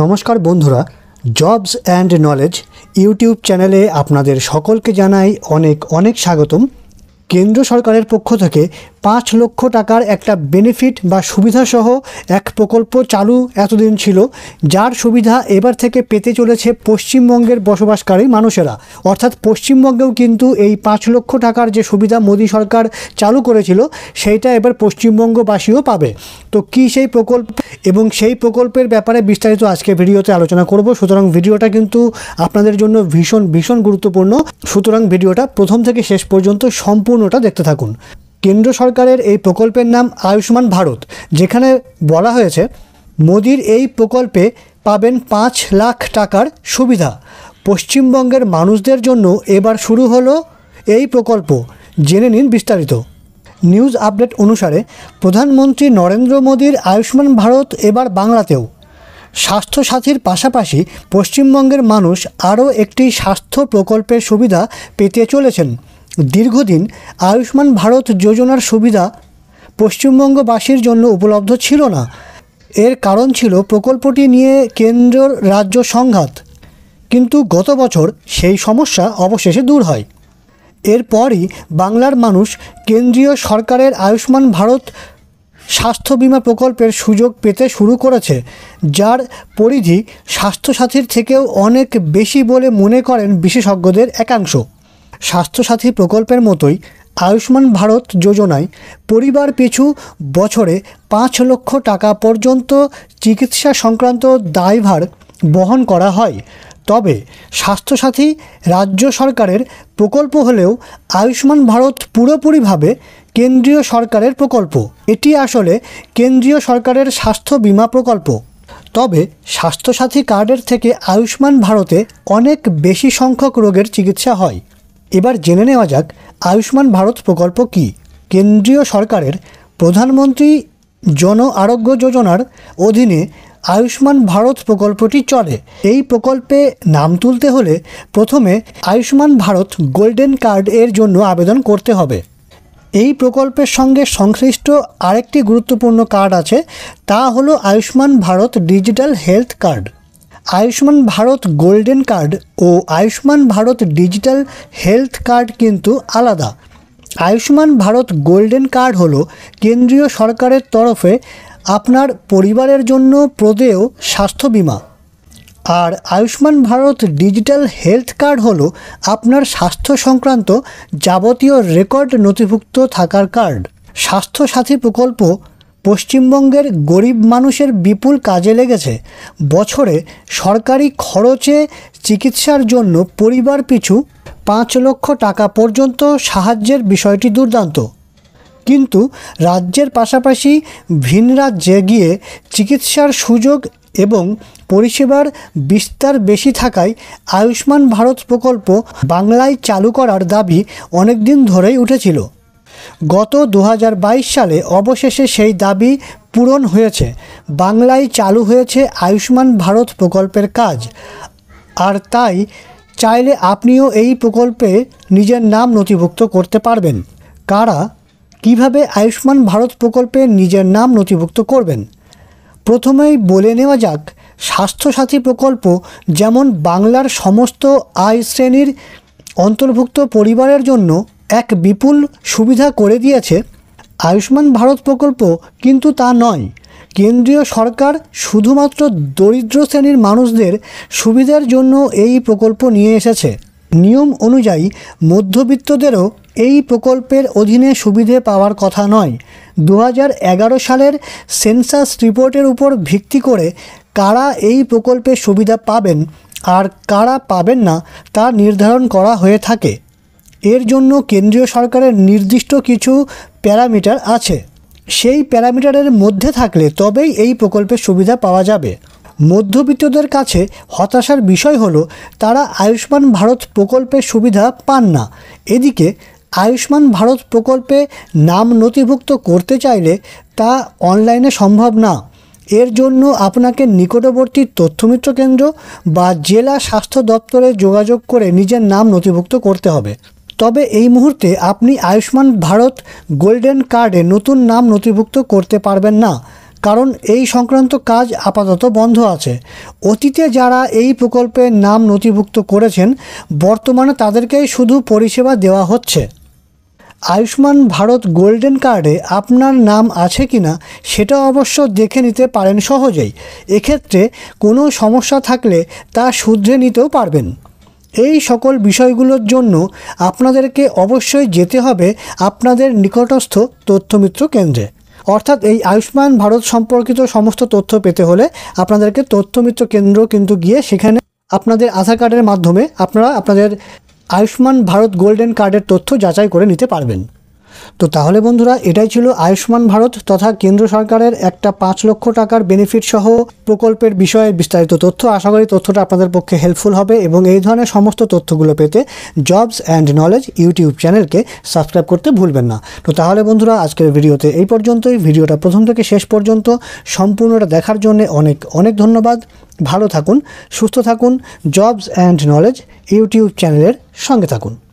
নমস্কার বন্ধুরা jobs and knowledge YouTube চ্যানেলে আপনাদের সকলকে জানাই অনেক অনেক স্বাগতম কেন্দ্র সরকারের পক্ষ থেকে পাঁচ লক্ষ টাকার একটা বেনিফিট বা সুবিধাসহ এক প্রকল্প চালু এতদিন ছিল যার সুবিধা এবার থেকে পেতে চলেছে পশ্চিমবঙ্গের বসবাসকারী মানুষেরা অর্থাৎ পশ্চিমবঙ্গেও কিন্তু এই পাঁচ লক্ষ টাকার যে সুবিধা মোদী সরকার চালু করেছিল সেইটা এবার পশ্চিমবঙ্গবাসীও পাবে তো কি সেই প্রকল্প এবং সেই প্রকল্পের ব্যাপারে বিস্তারিত আজকে ভিডিওতে আলোচনা করব সুতরাং ভিডিওটা কিন্তু আপনাদের জন্য ভীষণ ভীষণ গুরুত্বপূর্ণ সুতরাং ভিডিওটা প্রথম থেকে শেষ পর্যন্ত সম্পূর্ণটা দেখতে থাকুন কেন্দ্র সরকারের এই প্রকল্পের নাম আয়ুষ্মান ভারত যেখানে বলা হয়েছে মোদির এই প্রকল্পে পাবেন পাঁচ লাখ টাকার সুবিধা পশ্চিমবঙ্গের মানুষদের জন্য এবার শুরু হলো এই প্রকল্প জেনে নিন বিস্তারিত নিউজ আপডেট অনুসারে প্রধানমন্ত্রী নরেন্দ্র মোদীর আয়ুষ্মান ভারত এবার বাংলাতেও স্বাস্থ্যসাথীর পাশাপাশি পশ্চিমবঙ্গের মানুষ আরও একটি স্বাস্থ্য প্রকল্পের সুবিধা পেতে চলেছেন দীর্ঘদিন আয়ুষ্মান ভারত যোজনার সুবিধা পশ্চিমবঙ্গবাসীর জন্য উপলব্ধ ছিল না এর কারণ ছিল প্রকল্পটি নিয়ে কেন্দ্র রাজ্য সংঘাত কিন্তু গত বছর সেই সমস্যা অবশেষে দূর হয় এরপরই বাংলার মানুষ কেন্দ্রীয় সরকারের আয়ুষ্মান ভারত স্বাস্থ্য বিমা প্রকল্পের সুযোগ পেতে শুরু করেছে যার পরিধি স্বাস্থ্যসাথীর থেকেও অনেক বেশি বলে মনে করেন বিশেষজ্ঞদের একাংশ স্বাস্থ্যসাথী প্রকল্পের মতোই আয়ুষ্মান ভারত যোজনায় পরিবার পিছু বছরে পাঁচ লক্ষ টাকা পর্যন্ত চিকিৎসা সংক্রান্ত দায়ভার বহন করা হয় তবে স্বাস্থ্যসাথী রাজ্য সরকারের প্রকল্প হলেও আয়ুষ্মান ভারত পুরোপুরিভাবে কেন্দ্রীয় সরকারের প্রকল্প এটি আসলে কেন্দ্রীয় সরকারের স্বাস্থ্য বিমা প্রকল্প তবে স্বাস্থ্যসাথী কার্ডের থেকে আয়ুষ্মান ভারতে অনেক বেশি সংখ্যক রোগের চিকিৎসা হয় এবার জেনে নেওয়া যাক আয়ুষ্মান ভারত প্রকল্প কি কেন্দ্রীয় সরকারের প্রধানমন্ত্রী জন আরোগ্য যোজনার অধীনে আয়ুষ্মান ভারত প্রকল্পটি চলে এই প্রকল্পে নাম তুলতে হলে প্রথমে আয়ুষ্মান ভারত গোল্ডেন কার্ড এর জন্য আবেদন করতে হবে এই প্রকল্পের সঙ্গে সংশ্লিষ্ট আরেকটি গুরুত্বপূর্ণ কার্ড আছে তা হলো Ayushman Bharat digital health card Ayushman Bharat golden card ও Ayushman Bharat digital health card কিন্তু আলাদা আয়ুষ্মান ভারত গোল্ডেন কার্ড হল কেন্দ্রীয় সরকারের তরফে আপনার পরিবারের জন্য প্রদেয় স্বাস্থ্য বিমা আর Ayushman Bharat digital health card হলো আপনার স্বাস্থ্য সংক্রান্ত যাবতীয় রেকর্ড নথিভুক্ত থাকার কার্ড স্বাস্থ্যসাথী প্রকল্প পশ্চিমবঙ্গের গরিব মানুষের বিপুল কাজে লেগেছে বছরে সরকারি খরচে চিকিৎসার জন্য পরিবার পিছু পাঁচ লক্ষ টাকা পর্যন্ত সাহায্যের বিষয়টি দুর্দান্ত কিন্তু রাজ্যের পাশাপাশি ভিন রাজ্যে গিয়ে চিকিৎসার সুযোগ এবং পরিষেবার বিস্তার বেশি থাকায় আয়ুষ্মান ভারত প্রকল্প বাংলায় চালু করার দাবি অনেকদিন ধরেই উঠেছিল গত দু সালে অবশেষে সেই দাবি পূরণ হয়েছে বাংলায় চালু হয়েছে আয়ুষ্মান ভারত প্রকল্পের কাজ আর তাই চাইলে আপনিও এই প্রকল্পে নিজের নাম নথিভুক্ত করতে পারবেন কারা কিভাবে আয়ুষ্মান ভারত প্রকল্পে নিজের নাম নথিভুক্ত করবেন প্রথমেই বলে নেওয়া যাক স্বাস্থ্যসাথী প্রকল্প যেমন বাংলার সমস্ত আয় শ্রেণীর অন্তর্ভুক্ত পরিবারের জন্য এক বিপুল সুবিধা করে দিয়েছে আয়ুষ্মান ভারত প্রকল্প কিন্তু তা নয় কেন্দ্রীয় সরকার শুধুমাত্র দরিদ্র শ্রেণীর মানুষদের সুবিধার জন্য এই প্রকল্প নিয়ে এসেছে নিয়ম অনুযায়ী মধ্যবিত্তদেরও এই প্রকল্পের অধীনে সুবিধে পাওয়ার কথা নয় দু সালের সেন্সাস রিপোর্টের উপর ভিত্তি করে কারা এই প্রকল্পের সুবিধা পাবেন আর কারা পাবেন না তা নির্ধারণ করা হয়ে থাকে এর জন্য কেন্দ্রীয় সরকারের নির্দিষ্ট কিছু প্যারামিটার আছে সেই প্যারামিটারের মধ্যে থাকলে তবেই এই প্রকল্পের সুবিধা পাওয়া যাবে মধ্যবিত্তদের কাছে হতাশার বিষয় হলো তারা আয়ুষ্মান ভারত প্রকল্পের সুবিধা পান না এদিকে আয়ুষ্মান ভারত প্রকল্পে নাম নথিভুক্ত করতে চাইলে তা অনলাইনে সম্ভব না এর জন্য আপনাকে নিকটবর্তী তথ্যমিত্র কেন্দ্র বা জেলা স্বাস্থ্য দপ্তরে যোগাযোগ করে নিজের নাম নথিভুক্ত করতে হবে তবে এই মুহূর্তে আপনি আয়ুষ্মান ভারত গোল্ডেন কার্ডে নতুন নাম নথিভুক্ত করতে পারবেন না কারণ এই সংক্রান্ত কাজ আপাতত বন্ধ আছে অতীতে যারা এই প্রকল্পে নাম নথিভুক্ত করেছেন বর্তমানে তাদেরকেই শুধু পরিষেবা দেওয়া হচ্ছে আয়ুষ্মান ভারত গোল্ডেন কার্ডে আপনার নাম আছে কি না সেটা অবশ্য দেখে নিতে পারেন সহজেই এক্ষেত্রে কোনো সমস্যা থাকলে তা শুধরে নিতেও পারবেন এই সকল বিষয়গুলোর জন্য আপনাদেরকে অবশ্যই যেতে হবে আপনাদের নিকটস্থ তথ্যমিত্র কেন্দ্রে অর্থাৎ এই আয়ুষ্মান ভারত সম্পর্কিত সমস্ত তথ্য পেতে হলে আপনাদেরকে তথ্যমিত্র কেন্দ্র কিন্তু গিয়ে সেখানে আপনাদের আধার কার্ডের মাধ্যমে আপনারা আপনাদের আয়ুষ্মান ভারত গোল্ডেন কার্ডের তথ্য যাচাই করে নিতে পারবেন তো তাহলে বন্ধুরা এটাই ছিল আয়ুষ্মান ভারত তথা কেন্দ্র সরকারের একটা পাঁচ লক্ষ টাকার বেনিফিট সহ প্রকল্পের বিষয়ে বিস্তারিত তথ্য আশা করি তথ্যটা আপনাদের পক্ষে হেল্পফুল হবে এবং এই ধরনের সমস্ত তথ্যগুলো পেতে জবস অ্যান্ড নলেজ ইউটিউব চ্যানেলকে সাবস্ক্রাইব করতে ভুলবেন না তো তাহলে বন্ধুরা আজকের ভিডিওতে এই পর্যন্তই ভিডিওটা প্রথম থেকে শেষ পর্যন্ত সম্পূর্ণটা দেখার জন্য অনেক অনেক ধন্যবাদ ভালো থাকুন সুস্থ থাকুন জবস অ্যান্ড নলেজ ইউটিউব চ্যানেলের সঙ্গে থাকুন